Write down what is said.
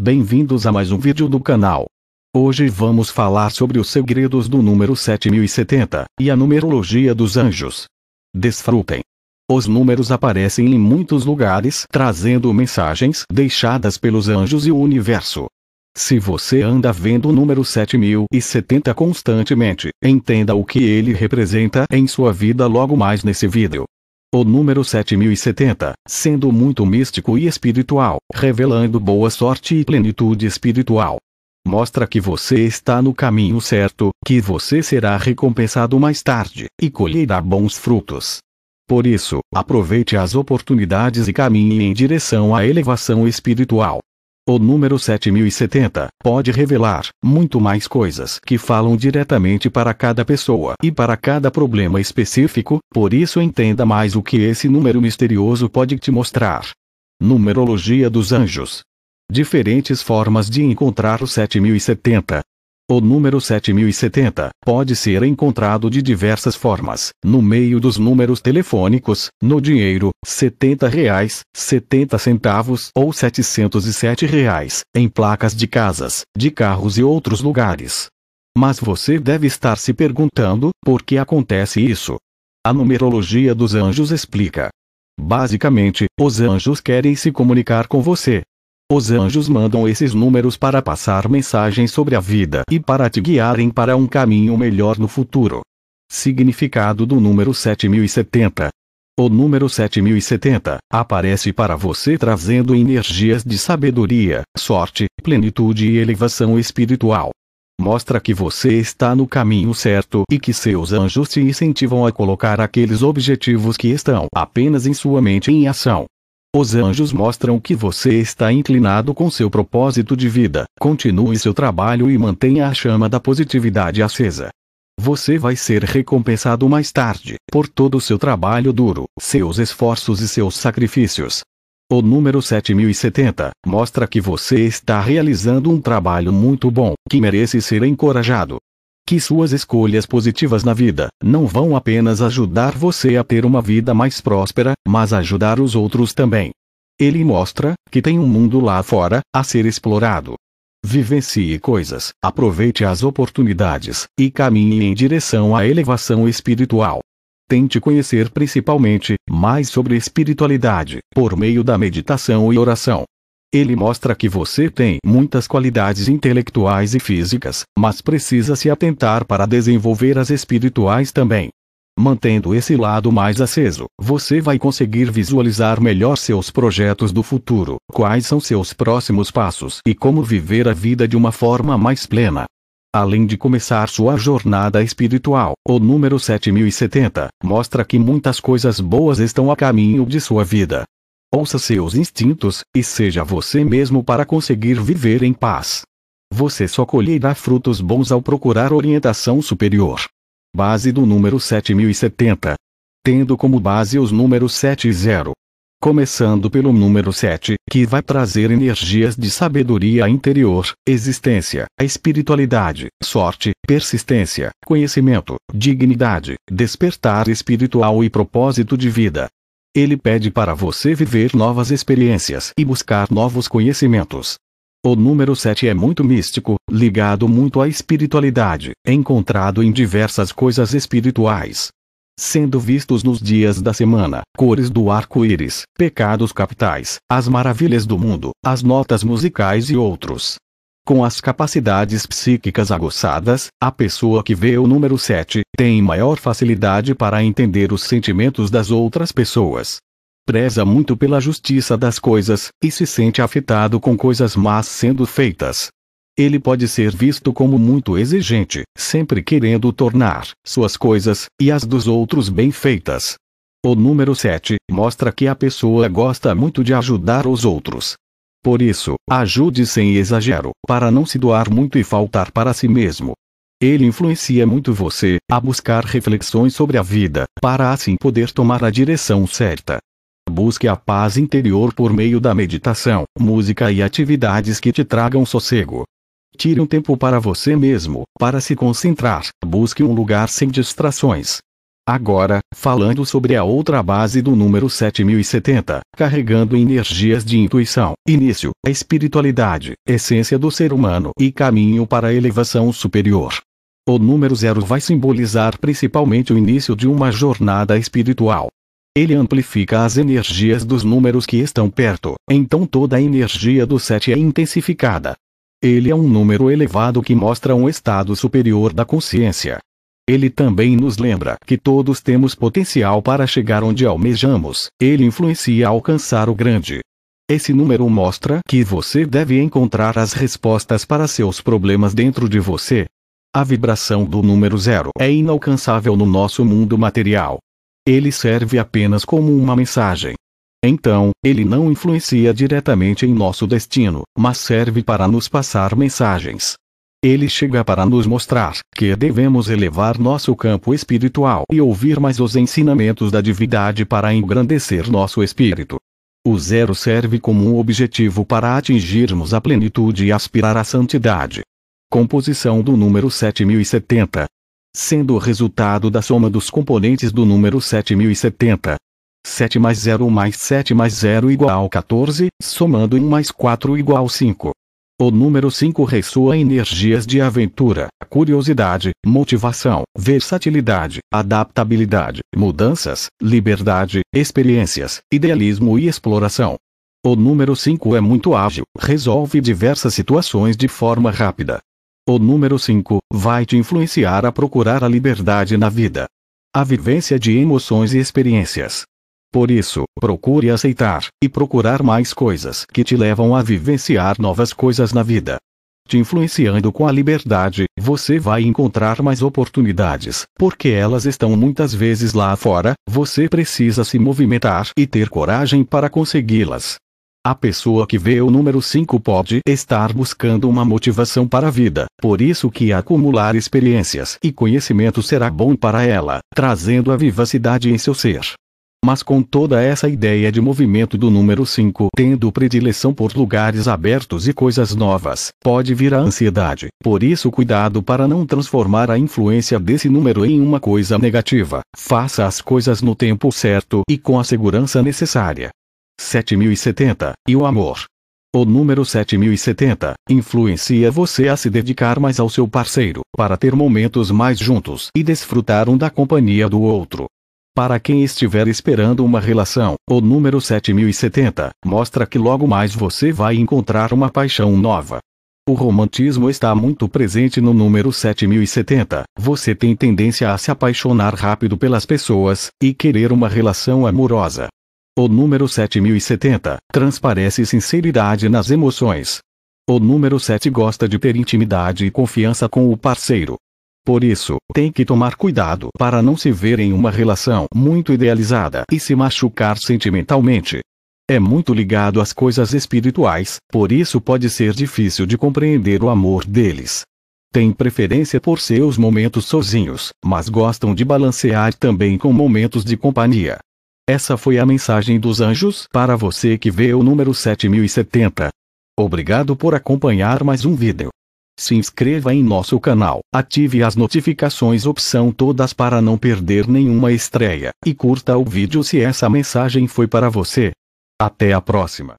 Bem-vindos a mais um vídeo do canal. Hoje vamos falar sobre os segredos do número 7070 e a numerologia dos anjos. Desfrutem! Os números aparecem em muitos lugares trazendo mensagens deixadas pelos anjos e o universo. Se você anda vendo o número 7070 constantemente, entenda o que ele representa em sua vida logo mais nesse vídeo o número 7070, sendo muito místico e espiritual, revelando boa sorte e plenitude espiritual. Mostra que você está no caminho certo, que você será recompensado mais tarde, e colherá bons frutos. Por isso, aproveite as oportunidades e caminhe em direção à elevação espiritual o número 7070, pode revelar muito mais coisas que falam diretamente para cada pessoa e para cada problema específico, por isso entenda mais o que esse número misterioso pode te mostrar. Numerologia dos anjos. Diferentes formas de encontrar o 7070. O número 7070 pode ser encontrado de diversas formas, no meio dos números telefônicos, no dinheiro, R$ 70, reais, 70 centavos ou R$ 707, reais, em placas de casas, de carros e outros lugares. Mas você deve estar se perguntando por que acontece isso. A numerologia dos anjos explica. Basicamente, os anjos querem se comunicar com você, os anjos mandam esses números para passar mensagens sobre a vida e para te guiarem para um caminho melhor no futuro. Significado do número 7070. O número 7070 aparece para você trazendo energias de sabedoria, sorte, plenitude e elevação espiritual. Mostra que você está no caminho certo e que seus anjos te incentivam a colocar aqueles objetivos que estão apenas em sua mente em ação. Os anjos mostram que você está inclinado com seu propósito de vida. Continue seu trabalho e mantenha a chama da positividade acesa. Você vai ser recompensado mais tarde por todo o seu trabalho duro, seus esforços e seus sacrifícios. O número 7070 mostra que você está realizando um trabalho muito bom, que merece ser encorajado que suas escolhas positivas na vida não vão apenas ajudar você a ter uma vida mais próspera, mas ajudar os outros também. Ele mostra que tem um mundo lá fora a ser explorado. Vivencie coisas, aproveite as oportunidades e caminhe em direção à elevação espiritual. Tente conhecer principalmente mais sobre espiritualidade por meio da meditação e oração, ele mostra que você tem muitas qualidades intelectuais e físicas, mas precisa se atentar para desenvolver as espirituais também. Mantendo esse lado mais aceso, você vai conseguir visualizar melhor seus projetos do futuro, quais são seus próximos passos e como viver a vida de uma forma mais plena. Além de começar sua jornada espiritual, o número 7070 mostra que muitas coisas boas estão a caminho de sua vida, Ouça seus instintos, e seja você mesmo para conseguir viver em paz. Você só colherá frutos bons ao procurar orientação superior. Base do número 7070. Tendo como base os números 7 e 0. Começando pelo número 7, que vai trazer energias de sabedoria interior, existência, espiritualidade, sorte, persistência, conhecimento, dignidade, despertar espiritual e propósito de vida. Ele pede para você viver novas experiências e buscar novos conhecimentos. O número 7 é muito místico, ligado muito à espiritualidade, encontrado em diversas coisas espirituais. Sendo vistos nos dias da semana, cores do arco-íris, pecados capitais, as maravilhas do mundo, as notas musicais e outros. Com as capacidades psíquicas aguçadas, a pessoa que vê o número 7 tem maior facilidade para entender os sentimentos das outras pessoas. Preza muito pela justiça das coisas e se sente afetado com coisas más sendo feitas. Ele pode ser visto como muito exigente, sempre querendo tornar suas coisas e as dos outros bem feitas. O número 7 mostra que a pessoa gosta muito de ajudar os outros, por isso, ajude sem exagero, para não se doar muito e faltar para si mesmo. Ele influencia muito você a buscar reflexões sobre a vida, para assim poder tomar a direção certa. Busque a paz interior por meio da meditação, música e atividades que te tragam sossego. Tire um tempo para você mesmo, para se concentrar. Busque um lugar sem distrações, Agora, falando sobre a outra base do número 7070, carregando energias de intuição, início, a espiritualidade, essência do ser humano e caminho para a elevação superior. O número zero vai simbolizar principalmente o início de uma jornada espiritual. Ele amplifica as energias dos números que estão perto, então toda a energia do 7 é intensificada. Ele é um número elevado que mostra um estado superior da consciência, ele também nos lembra que todos temos potencial para chegar onde almejamos, ele influencia a alcançar o grande. Esse número mostra que você deve encontrar as respostas para seus problemas dentro de você. A vibração do número zero é inalcançável no nosso mundo material. Ele serve apenas como uma mensagem. Então, ele não influencia diretamente em nosso destino, mas serve para nos passar mensagens. Ele chega para nos mostrar que devemos elevar nosso campo espiritual e ouvir mais os ensinamentos da divindade para engrandecer nosso espírito. O zero serve como um objetivo para atingirmos a plenitude e aspirar à santidade. Composição do número 7070. Sendo o resultado da soma dos componentes do número 7070. 7 mais 0 mais 7 mais 0 igual 14, somando 1 mais 4 igual 5. O número 5 ressoa energias de aventura, curiosidade, motivação, versatilidade, adaptabilidade, mudanças, liberdade, experiências, idealismo e exploração. O número 5 é muito ágil, resolve diversas situações de forma rápida. O número 5 vai te influenciar a procurar a liberdade na vida. A vivência de emoções e experiências por isso, procure aceitar e procurar mais coisas que te levam a vivenciar novas coisas na vida. Te influenciando com a liberdade, você vai encontrar mais oportunidades, porque elas estão muitas vezes lá fora, você precisa se movimentar e ter coragem para consegui-las. A pessoa que vê o número 5 pode estar buscando uma motivação para a vida, por isso que acumular experiências e conhecimento será bom para ela, trazendo a vivacidade em seu ser mas com toda essa ideia de movimento do número 5 tendo predileção por lugares abertos e coisas novas, pode vir a ansiedade. Por isso, cuidado para não transformar a influência desse número em uma coisa negativa. Faça as coisas no tempo certo e com a segurança necessária. 7070 E o amor. O número 7070 influencia você a se dedicar mais ao seu parceiro, para ter momentos mais juntos e desfrutar um da companhia do outro. Para quem estiver esperando uma relação, o número 7070 mostra que logo mais você vai encontrar uma paixão nova. O romantismo está muito presente no número 7070. Você tem tendência a se apaixonar rápido pelas pessoas e querer uma relação amorosa. O número 7070 transparece sinceridade nas emoções. O número 7 gosta de ter intimidade e confiança com o parceiro. Por isso, tem que tomar cuidado para não se ver em uma relação muito idealizada e se machucar sentimentalmente. É muito ligado às coisas espirituais, por isso pode ser difícil de compreender o amor deles. Tem preferência por seus momentos sozinhos, mas gostam de balancear também com momentos de companhia. Essa foi a mensagem dos anjos para você que vê o número 7070. Obrigado por acompanhar mais um vídeo. Se inscreva em nosso canal, ative as notificações opção todas para não perder nenhuma estreia, e curta o vídeo se essa mensagem foi para você. Até a próxima!